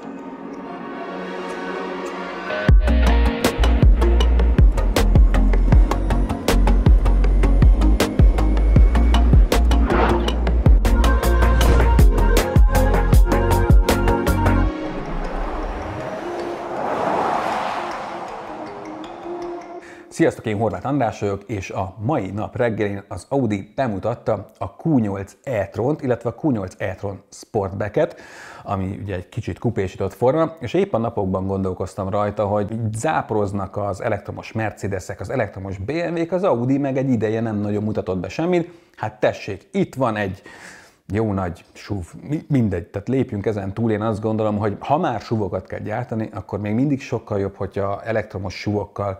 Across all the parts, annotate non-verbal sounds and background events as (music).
Thank you. Sziasztok, én Horváth András vagyok, és a mai nap reggelén az Audi bemutatta a Q8 e illetve a Q8 e-tron et ami ugye egy kicsit kupésított forma, és épp a napokban gondolkoztam rajta, hogy záporoznak az elektromos Mercedesek, az elektromos BMW-k, az Audi meg egy ideje nem nagyon mutatott be semmit, hát tessék, itt van egy jó nagy súv, mindegy, tehát lépjünk ezen túl. Én azt gondolom, hogy ha már súvokat kell gyártani, akkor még mindig sokkal jobb, hogyha elektromos súvokkal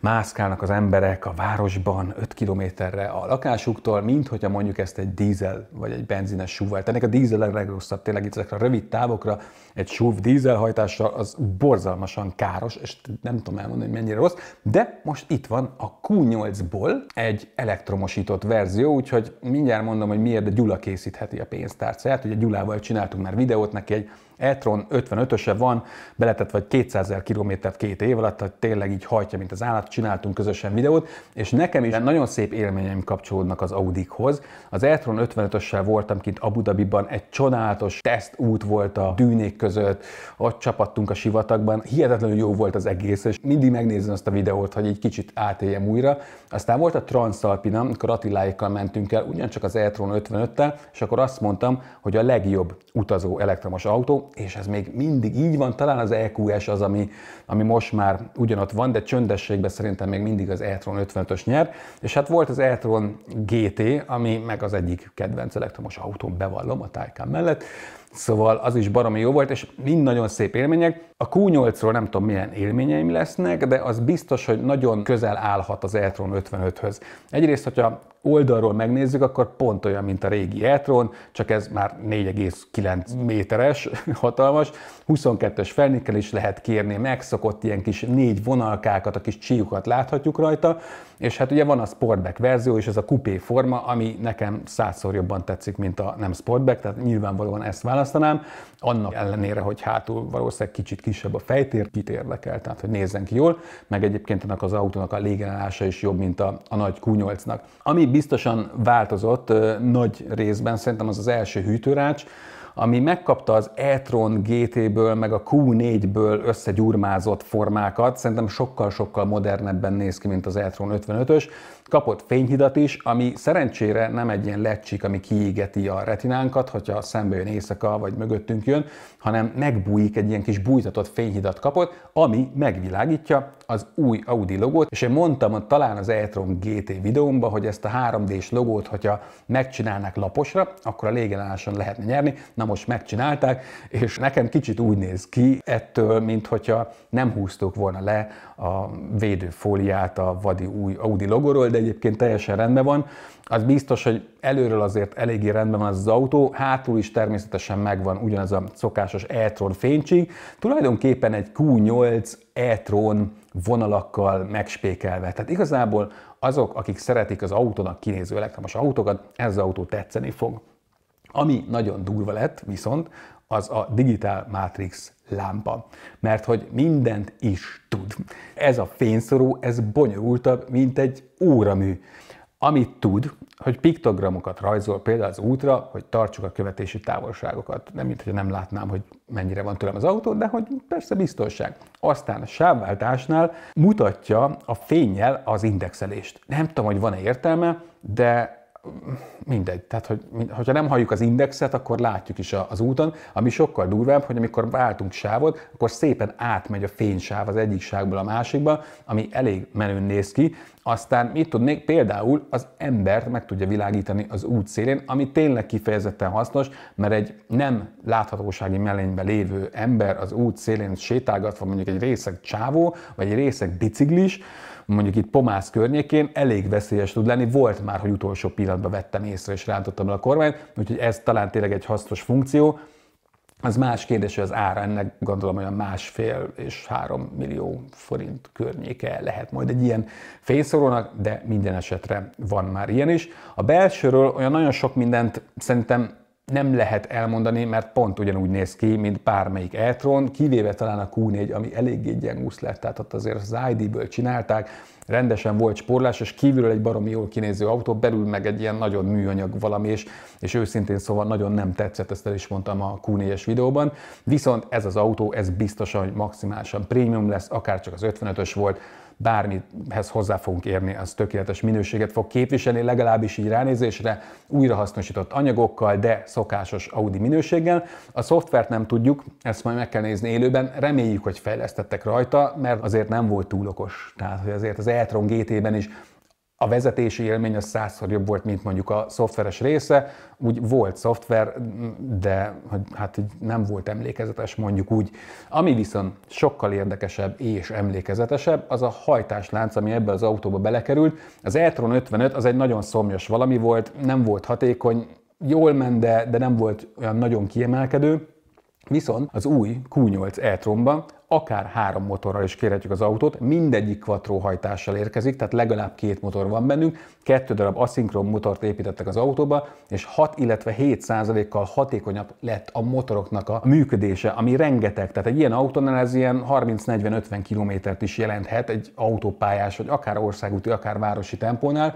mászkálnak az emberek a városban 5 kilométerre a lakásuktól, mint hogyha mondjuk ezt egy dízel vagy egy benzines súvval. Tehát a dízel a legrosszabb tényleg itt ezekre a rövid távokra, egy súv dízelhajtással az borzalmasan káros, és nem tudom elmondani, hogy mennyire rossz, de most itt van a Q8-ból egy elektromosított verzió, úgyhogy mindjárt mondom, hogy miért, de Gyula készíthet szereti a pénztárcáját. Ugye Gyulával csináltunk már videót, neki egy e-tron 55-öse van, beletett vagy 200 ezer kilométert két év alatt, tehát tényleg így hajtja, mint az állat, csináltunk közösen videót, és nekem is nagyon szép élményeim kapcsolódnak az Audikhoz. Az e-tron 55-össel voltam kint Abu Dhabiban, egy csodálatos tesztút volt a dűnék között, ott csapattunk a sivatagban, hihetetlenül jó volt az egész, és mindig megnézem azt a videót, hogy egy kicsit átéljem újra. Aztán volt a Transalpina, amikor Attiláékkal mentünk el, ugyancsak az e-tron 55-tel, és akkor azt mondtam, hogy a legjobb utazó elektromos autó, és ez még mindig így van, talán az EQS az, ami, ami most már ugyanott van, de csöndességben szerintem még mindig az Eltron 55-ös nyer, és hát volt az Eltron GT, ami meg az egyik kedvenc elektromos autón bevallom a Taycan mellett, Szóval az is baromi jó volt, és mind nagyon szép élmények. A Q8-ról nem tudom milyen élményeim lesznek, de az biztos, hogy nagyon közel állhat az Eltron 55-höz. Egyrészt, hogyha oldalról megnézzük, akkor pont olyan, mint a régi Eltron, csak ez már 4,9 méteres, (laughs) hatalmas, 22-es felnikkel is lehet kérni, megszokott ilyen kis négy vonalkákat, a kis csíjukat láthatjuk rajta, és hát ugye van a Sportback verzió, és ez a kupé forma, ami nekem százszor jobban tetszik, mint a nem Sportback, tehát nyilvánvalóan ezt választom választanám, annak ellenére, hogy hátul valószínűleg kicsit kisebb a fejtér, kit érdekel, tehát hogy nézzen ki jól, meg egyébként ennek az autónak a légelása is jobb, mint a, a nagy Q8-nak. Ami biztosan változott nagy részben, szerintem az az első hűtőrács, ami megkapta az e-tron GT-ből, meg a Q4-ből összegyurmázott formákat, szerintem sokkal-sokkal modernebben néz ki, mint az e-tron 55-ös, kapott fényhidat is, ami szerencsére nem egy ilyen lecsik, ami kiégeti a retinánkat, hogyha szembe jön éjszaka, vagy mögöttünk jön, hanem megbújik egy ilyen kis bújtatott fényhidat kapott, ami megvilágítja az új Audi logót, és én mondtam hogy talán az e-tron GT videómban, hogy ezt a 3D-s logót, hogyha megcsinálnák laposra, akkor a légelálláson lehetne nyerni. Na most megcsinálták, és nekem kicsit úgy néz ki ettől, mint hogyha nem húztuk volna le a védőfóliát a vadi új Audi Logoról, de egyébként teljesen rendben van. Az biztos, hogy előről azért eléggé rendben van az, az autó, hátul is természetesen megvan ugyanaz a szokásos e-tron fénycsík, tulajdonképpen egy Q8 e-tron vonalakkal megspékelve. Tehát igazából azok, akik szeretik az autónak kinéző elektromos autókat, ez az autó tetszeni fog. Ami nagyon durva lett viszont, az a Digital Matrix lámpa. Mert hogy mindent is tud. Ez a fényszorú, ez bonyolultabb, mint egy óramű. Amit tud, hogy piktogramokat rajzol például az útra, hogy tartsuk a követési távolságokat. Nem, mint hogy nem látnám, hogy mennyire van tőlem az autó, de hogy persze biztonság. Aztán a sávváltásnál mutatja a fényjel az indexelést. Nem tudom, hogy van-e értelme, de mindegy. Tehát, hogy, hogyha nem halljuk az indexet, akkor látjuk is az úton, ami sokkal durvább, hogy amikor váltunk sávot, akkor szépen átmegy a fénysáv az egyik sávból a másikba, ami elég menőn néz ki. Aztán mit tud még? Például az embert meg tudja világítani az út szélén, ami tényleg kifejezetten hasznos, mert egy nem láthatósági mellényben lévő ember az út szélén sétálgatva mondjuk egy részeg csávó, vagy egy részeg biciklis, mondjuk itt Pomász környékén elég veszélyes tud lenni. Volt már, hogy utolsó pillanatban vettem észre és rántottam el a kormányt, úgyhogy ez talán tényleg egy hasznos funkció. Az más kérdés, hogy az ára ennek gondolom olyan másfél és három millió forint környéke lehet majd egy ilyen fényszorónak, de minden esetre van már ilyen is. A belsőről olyan nagyon sok mindent szerintem nem lehet elmondani, mert pont ugyanúgy néz ki, mint bármelyik Eltron, kivéve talán a Q4, ami eléggé gyengúsz lett, tehát ott azért az ID-ből csinálták, rendesen volt sporlás, és kívülről egy baromi jól kinéző autó, belül meg egy ilyen nagyon műanyag valami, és, és őszintén szóval nagyon nem tetszett, ezt el is mondtam a q videóban. Viszont ez az autó, ez biztosan, hogy maximálisan prémium lesz, akár csak az 55-ös volt, bármihez hozzá fogunk érni, az tökéletes minőséget fog képviselni, legalábbis így ránézésre, újrahasznosított anyagokkal, de szokásos Audi minőséggel. A szoftvert nem tudjuk, ezt majd meg kell nézni élőben, reméljük, hogy fejlesztettek rajta, mert azért nem volt túl okos. Tehát, hogy azért az Eltron GT-ben is a vezetési élmény az százszor jobb volt, mint mondjuk a szoftveres része. Úgy volt szoftver, de hát nem volt emlékezetes, mondjuk úgy. Ami viszont sokkal érdekesebb és emlékezetesebb, az a hajtáslánc, ami ebbe az autóba belekerült. Az Eltron 55 az egy nagyon szomjas valami volt, nem volt hatékony, jól ment, de, de nem volt olyan nagyon kiemelkedő. Viszont az új Q8 e akár három motorral is kérhetjük az autót, mindegyik quattro hajtással érkezik, tehát legalább két motor van bennünk, kettő darab aszinkron motort építettek az autóba, és 6, illetve 7 százalékkal hatékonyabb lett a motoroknak a működése, ami rengeteg, tehát egy ilyen autónál ez ilyen 30-40-50 kilométert is jelenthet egy autópályás, vagy akár országúti, akár városi tempónál.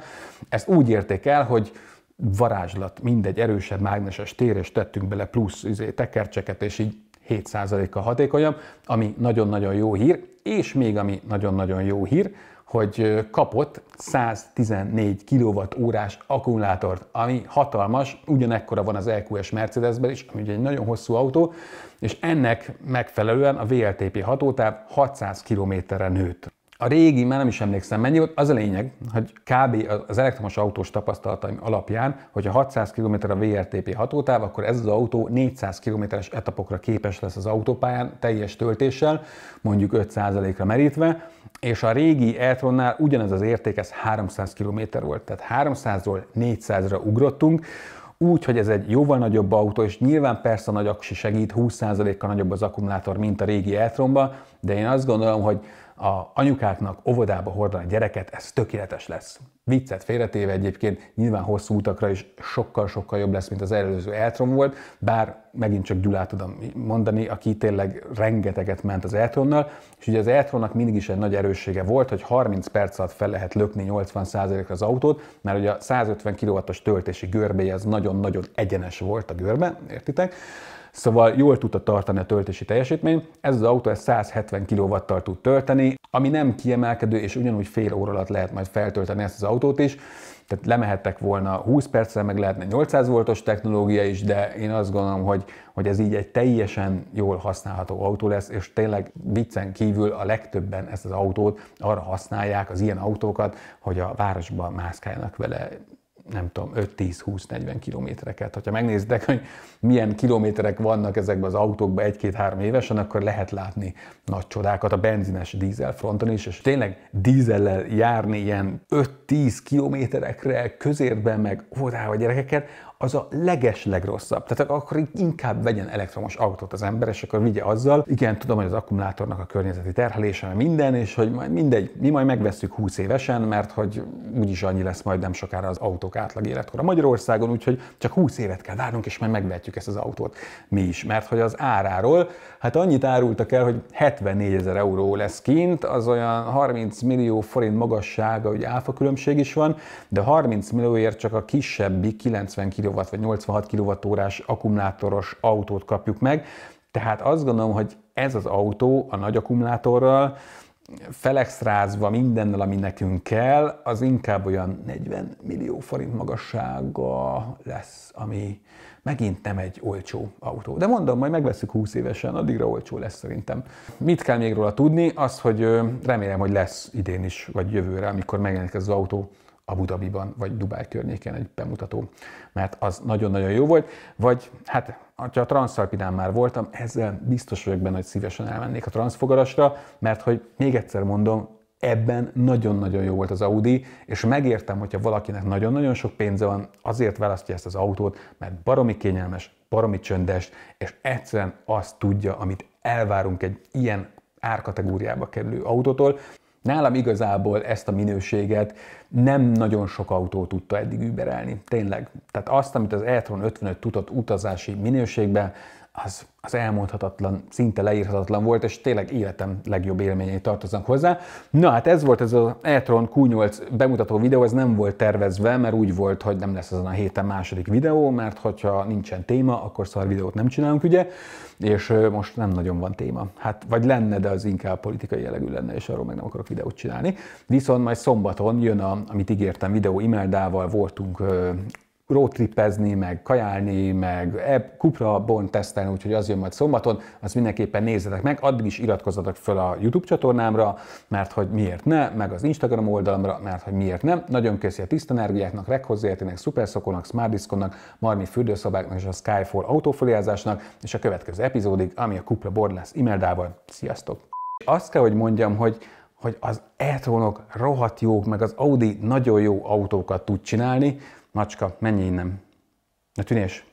Ezt úgy érték el, hogy varázslat, mindegy, erősebb mágneses tér, és tettünk bele plusz izé, tekercseket, és így 7 a hatékonyabb, ami nagyon-nagyon jó hír, és még ami nagyon-nagyon jó hír, hogy kapott 114 kWh-órás akkumulátort, ami hatalmas, ugyanekkora van az EQS Mercedesben is, ami ugye egy nagyon hosszú autó, és ennek megfelelően a VLTP hatótáv 600 km-re nőtt a régi, már nem is emlékszem mennyi volt, az a lényeg, hogy kb. az elektromos autós tapasztalataim alapján, hogyha 600 km a VRTP hatótáv, akkor ez az autó 400 km-es etapokra képes lesz az autópályán teljes töltéssel, mondjuk 5%-ra merítve, és a régi Eltronnál ugyanez az érték, ez 300 km volt, tehát 300-ról 400-ra ugrottunk, úgy, hogy ez egy jóval nagyobb autó, és nyilván persze a nagy aksi segít, 20%-kal nagyobb az akkumulátor, mint a régi Eltronban, de én azt gondolom, hogy a anyukáknak óvodába hordani a gyereket, ez tökéletes lesz. Viccet félretéve egyébként nyilván hosszú utakra is sokkal-sokkal jobb lesz, mint az előző Eltron volt, bár megint csak Gyulát tudom mondani, aki tényleg rengeteget ment az Eltronnal, és ugye az Eltronnak mindig is egy nagy erőssége volt, hogy 30 perc alatt fel lehet lökni 80%-ra az autót, mert ugye a 150 kW-os töltési görbéje az nagyon-nagyon egyenes volt a görbe, értitek? Szóval jól tudta tartani a töltési teljesítményt, ez az autó ezt 170 kw tud tölteni, ami nem kiemelkedő, és ugyanúgy fél óra alatt lehet majd feltölteni ezt az autót is, tehát lemehettek volna 20 perccel, meg lehetne 800 voltos technológia is, de én azt gondolom, hogy, hogy ez így egy teljesen jól használható autó lesz, és tényleg viccen kívül a legtöbben ezt az autót arra használják, az ilyen autókat, hogy a városban mászkáljanak vele nem tudom, 5-10-20-40 kilométereket. Ha megnézitek, hogy milyen kilométerek vannak ezekben az autókban egy-két-három évesen, akkor lehet látni nagy csodákat a benzines dízel fronton is, és tényleg dízellel járni ilyen 5-10 kilométerekre közérben meg óvodával gyerekeket, az a leges legrosszabb. Tehát akkor inkább vegyen elektromos autót az ember, és akkor vigye azzal. Igen, tudom, hogy az akkumulátornak a környezeti terhelése, minden, és hogy majd mindegy, mi majd megveszünk 20 évesen, mert hogy úgyis annyi lesz majd nem sokára az autók átlag életkora Magyarországon, úgyhogy csak 20 évet kell várnunk, és majd megvetjük ezt az autót mi is. Mert hogy az áráról, hát annyit árultak el, hogy 74 ezer euró lesz kint, az olyan 30 millió forint magassága, hogy áfa különbség is van, de 30 millióért csak a kisebbi 90 kg kW vagy 86 kWh akkumulátoros autót kapjuk meg. Tehát azt gondolom, hogy ez az autó a nagy akkumulátorral, felextrázva mindennel, ami nekünk kell, az inkább olyan 40 millió forint magassága lesz, ami megint nem egy olcsó autó. De mondom, majd megveszük 20 évesen, addigra olcsó lesz szerintem. Mit kell még róla tudni? Az, hogy remélem, hogy lesz idén is, vagy jövőre, amikor megjelenik ez az autó Abu Dhabiban vagy Dubáj környéken egy bemutató, mert az nagyon-nagyon jó volt, vagy hát ha a Transzalpinán már voltam, ezzel biztos vagyok benne, hogy szívesen elmennék a Transfogarasra, mert hogy még egyszer mondom, ebben nagyon-nagyon jó volt az Audi, és megértem, hogyha valakinek nagyon-nagyon sok pénze van, azért választja ezt az autót, mert baromi kényelmes, baromi csöndes, és egyszerűen azt tudja, amit elvárunk egy ilyen árkategóriába kerülő autótól, Nálam igazából ezt a minőséget nem nagyon sok autó tudta eddig überelni, tényleg. Tehát azt, amit az e 55 tudott utazási minőségben, az, az elmondhatatlan, szinte leírhatatlan volt, és tényleg életem legjobb élményei tartoznak hozzá. Na hát ez volt ez az e Q8 bemutató videó, ez nem volt tervezve, mert úgy volt, hogy nem lesz azon a héten második videó, mert hogyha nincsen téma, akkor szar videót nem csinálunk, ugye? És most nem nagyon van téma. Hát vagy lenne, de az inkább politikai jellegű lenne, és arról meg nem akarok videót csinálni. Viszont majd szombaton jön, a, amit ígértem, videó Imeldával voltunk roadtrippezni, meg kajálni, meg e- kupra bont tesztelni, úgyhogy az jön majd szombaton, azt mindenképpen nézzetek meg, addig is iratkozzatok föl a YouTube csatornámra, mert hogy miért ne, meg az Instagram oldalamra, mert hogy miért nem. Nagyon köszi a tiszta energiáknak, Rekhozértének, Szuperszokónak, Smartdiskónak, Marmi fürdőszobáknak és a Skyfall autófoliázásnak, és a következő epizódig, ami a kupra bord lesz Imeldával. Sziasztok! Azt kell, hogy mondjam, hogy hogy az e-tronok rohadt jók, meg az Audi nagyon jó autókat tud csinálni. Macska, menj innen. Na tűnés!